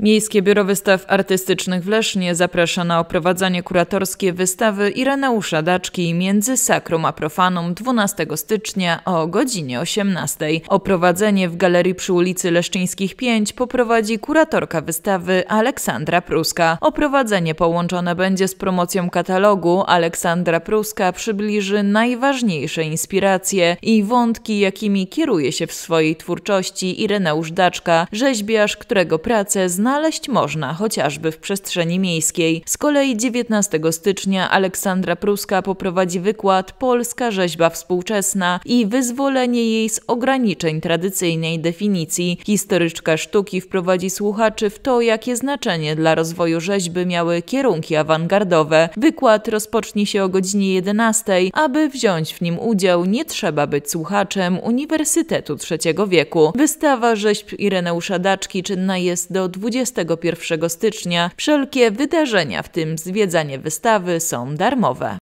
Miejskie Biuro Wystaw Artystycznych w Lesznie zaprasza na oprowadzanie kuratorskie wystawy Ireneusza Daczki między Sakrum a Profanum 12 stycznia o godzinie 18. Oprowadzenie w galerii przy ulicy Leszczyńskich 5 poprowadzi kuratorka wystawy Aleksandra Pruska. Oprowadzenie połączone będzie z promocją katalogu Aleksandra Pruska przybliży najważniejsze inspiracje i wątki, jakimi kieruje się w swojej twórczości Ireneusz Daczka, rzeźbiarz, którego prace zna znaleźć można, chociażby w przestrzeni miejskiej. Z kolei 19 stycznia Aleksandra Pruska poprowadzi wykład Polska rzeźba współczesna i wyzwolenie jej z ograniczeń tradycyjnej definicji. Historyczka sztuki wprowadzi słuchaczy w to, jakie znaczenie dla rozwoju rzeźby miały kierunki awangardowe. Wykład rozpocznie się o godzinie 11, aby wziąć w nim udział nie trzeba być słuchaczem Uniwersytetu III wieku. Wystawa rzeźb Ireneusza Daczki czynna jest do 20 31 stycznia wszelkie wydarzenia, w tym zwiedzanie wystawy, są darmowe.